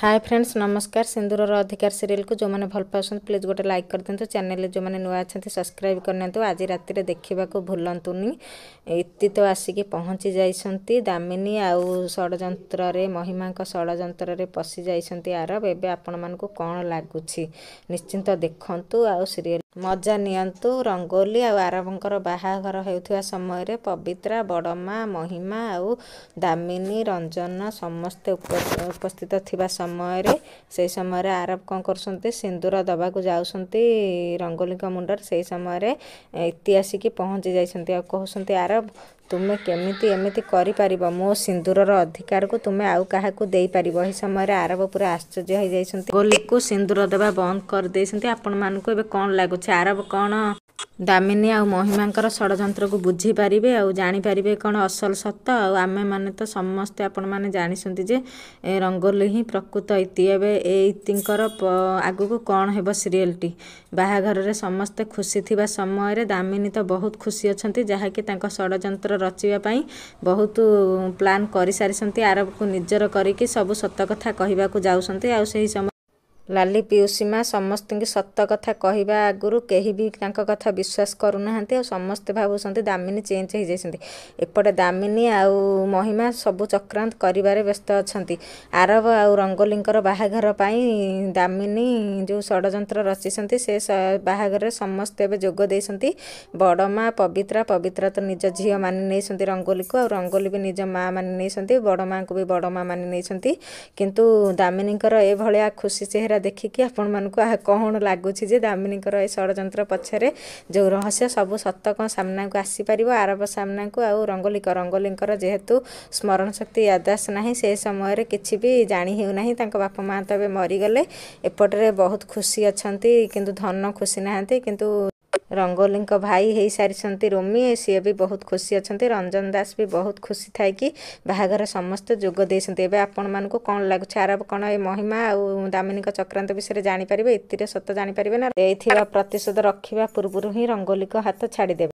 ହାଏ friends ନମସ୍କାର ସିନ୍ଦୁରର ଅଧିକାର ସିରିଏଲ୍କୁ ଯେଉଁମାନେ ଭଲ ପାଉଛନ୍ତି ପ୍ଲିଜ୍ ଗୋଟେ ଲାଇକ୍ କରିଦିଅନ୍ତୁ ଚ୍ୟାନେଲ୍ରେ ଯେଉଁମାନେ ନୂଆ ଅଛନ୍ତି ସବସ୍କ୍ରାଇବ୍ କରିନିଅନ୍ତୁ ଆଜି ରାତିରେ ଦେଖିବାକୁ ଭୁଲନ୍ତୁନି ଇତି ତ ଆସିକି ପହଞ୍ଚି ଯାଇଛନ୍ତି ଦାମିନୀ ଆଉ ଷଡ଼ଯନ୍ତ୍ରରେ ମହିମାଙ୍କ ଷଡ଼ଯନ୍ତ୍ରରେ ପଶି ଯାଇଛନ୍ତି ଆରବ ଏବେ ଆପଣମାନଙ୍କୁ କ'ଣ ଲାଗୁଛି ନିଶ୍ଚିନ୍ତ ଦେଖନ୍ତୁ ଆଉ ସିରିଏଲ୍ ମଜା ନିଅନ୍ତୁ ରଙ୍ଗୋଲି ଆଉ ଆରବଙ୍କର ବାହାଘର ହେଉଥିବା ସମୟରେ ପବିତ୍ରା ବଡ଼ମା ମହିମା ଆଉ ଦାମିନୀ ରଞ୍ଜନ ସମସ୍ତେ ଉପସ୍ଥିତ ଥିବା ସମୟରେ ସେଇ ସମୟରେ ଆରବ କ'ଣ କରୁଛନ୍ତି ସିନ୍ଦୁର ଦେବାକୁ ଯାଉଛନ୍ତି ରଙ୍ଗୋଲିଙ୍କ ମୁଣ୍ଡରେ ସେଇ ସମୟରେ ଇତି ଆସିକି ପହଞ୍ଚି ଯାଇଛନ୍ତି ଆଉ କହୁଛନ୍ତି ଆରବ ତୁମେ କେମିତି ଏମିତି କରିପାରିବ ମୋ ସିନ୍ଦୁରର ଅଧିକାରକୁ ତୁମେ ଆଉ କାହାକୁ ଦେଇପାରିବ ଏହି ସମୟରେ ଆରବ ପୁରା ଆଶ୍ଚର୍ଯ୍ୟ ହୋଇଯାଇଛନ୍ତି ଗୋଲିକୁ ସିନ୍ଦୁର ଦେବା ବନ୍ଦ କରିଦେଇଛନ୍ତି ଆପଣମାନଙ୍କୁ ଏବେ କ'ଣ ଲାଗୁଛି ଆରବ କ'ଣ ଦାମିନୀ ଆଉ ମହିମାଙ୍କର ଷଡ଼ଯନ୍ତ୍ରକୁ ବୁଝିପାରିବେ ଆଉ ଜାଣିପାରିବେ କ'ଣ ଅସଲ ସତ ଆଉ ଆମେମାନେ ତ ସମସ୍ତେ ଆପଣମାନେ ଜାଣିଛନ୍ତି ଯେ ରଙ୍ଗୋଲି ହିଁ ପ୍ରକୃତ ଇତି ଏବେ ଏଇ ଇତିଙ୍କର ଆଗକୁ କ'ଣ ହେବ ସିରିଏଲ୍ଟି ବାହାଘରରେ ସମସ୍ତେ ଖୁସି ଥିବା ସମୟରେ ଦାମିନୀ ତ ବହୁତ ଖୁସି ଅଛନ୍ତି ଯାହାକି ତାଙ୍କ ଷଡ଼ଯନ୍ତ୍ର ରଚିବା ପାଇଁ ବହୁତ ପ୍ଲାନ୍ କରିସାରିଛନ୍ତି ଆରବକୁ ନିଜର କରିକି ସବୁ ସତ କଥା କହିବାକୁ ଯାଉଛନ୍ତି ଆଉ ସେହି ସମୟ ଲାଲି ପିଉସୀମା ସମସ୍ତଙ୍କୁ ସତ କଥା କହିବା ଆଗରୁ କେହି ବି ତାଙ୍କ କଥା ବିଶ୍ୱାସ କରୁନାହାନ୍ତି ଆଉ ସମସ୍ତେ ଭାବୁଛନ୍ତି ଦାମିନୀ ଚେଞ୍ଜ ହେଇଯାଇଛନ୍ତି ଏପଟେ ଦାମିନୀ ଆଉ ମହିମା ସବୁ ଚକ୍ରାନ୍ତ କରିବାରେ ବ୍ୟସ୍ତ ଅଛନ୍ତି ଆରବ ଆଉ ରଙ୍ଗୋଲିଙ୍କର ବାହାଘର ପାଇଁ ଦାମିନୀ ଯେଉଁ ଷଡ଼ଯନ୍ତ୍ର ରଚିଛନ୍ତି ସେ ବାହାଘରରେ ସମସ୍ତେ ଏବେ ଯୋଗ ଦେଇଛନ୍ତି ବଡ଼ ମା' ପବିତ୍ରା ପବିତ୍ରା ତ ନିଜ ଝିଅ ମାନି ନେଇଛନ୍ତି ରଙ୍ଗୋଲିକୁ ଆଉ ରଙ୍ଗୋଲି ବି ନିଜ ମା' ମାନି ନେଇଛନ୍ତି ବଡ଼ ମା'ଙ୍କୁ ବି ବଡ଼ ମା' ମାନି ନେଇଛନ୍ତି କିନ୍ତୁ ଦାମିନୀଙ୍କର ଏଭଳିଆ ଖୁସି ଚେହେରା ସେଇଟା ଦେଖିକି ଆପଣମାନଙ୍କୁ କ'ଣ ଲାଗୁଛି ଯେ ଦାମିନୀଙ୍କର ଏ ଷଡ଼ଯନ୍ତ୍ର ପଛରେ ଯେଉଁ ରହସ୍ୟ ସବୁ ସତ କ'ଣ ସାମ୍ନାକୁ ଆସିପାରିବ ଆରବ ସାମ୍ନାକୁ ଆଉ ରଙ୍ଗୋଲିଙ୍କ ରଙ୍ଗୋଲିଙ୍କର ଯେହେତୁ ସ୍ମରଣ ଶକ୍ତି ୟାଦାସ ନାହିଁ ସେ ସମୟରେ କିଛି ବି ଜାଣି ହେଉନାହିଁ ତାଙ୍କ ବାପା ମାଆ ତ ଏବେ ମରିଗଲେ ଏପଟରେ ବହୁତ ଖୁସି ଅଛନ୍ତି କିନ୍ତୁ ଧନ ଖୁସି ନାହାନ୍ତି କିନ୍ତୁ ରଙ୍ଗୋଲିଙ୍କ ଭାଇ ହେଇସାରିଛନ୍ତି ରୋମି ସିଏ ବି ବହୁତ ଖୁସି ଅଛନ୍ତି ରଞ୍ଜନ ଦାସ ବି ବହୁତ ଖୁସି ଥାଇକି ବାହାଘର ସମସ୍ତେ ଯୋଗ ଦେଇଛନ୍ତି ଏବେ ଆପଣମାନଙ୍କୁ କ'ଣ ଲାଗୁଛି ଆର କ'ଣ ଏ ମହିମା ଆଉ ଦାମିନୀଙ୍କ ଚକ୍ରାନ୍ତ ବିଷୟରେ ଜାଣିପାରିବେ ଏଥିରେ ସତ ଜାଣିପାରିବେ ନା ଦେଇଥିବା ପ୍ରତିଶୋଧ ରଖିବା ପୂର୍ବରୁ ହିଁ ରଙ୍ଗୋଲିଙ୍କ ହାତ ଛାଡ଼ିଦେବେ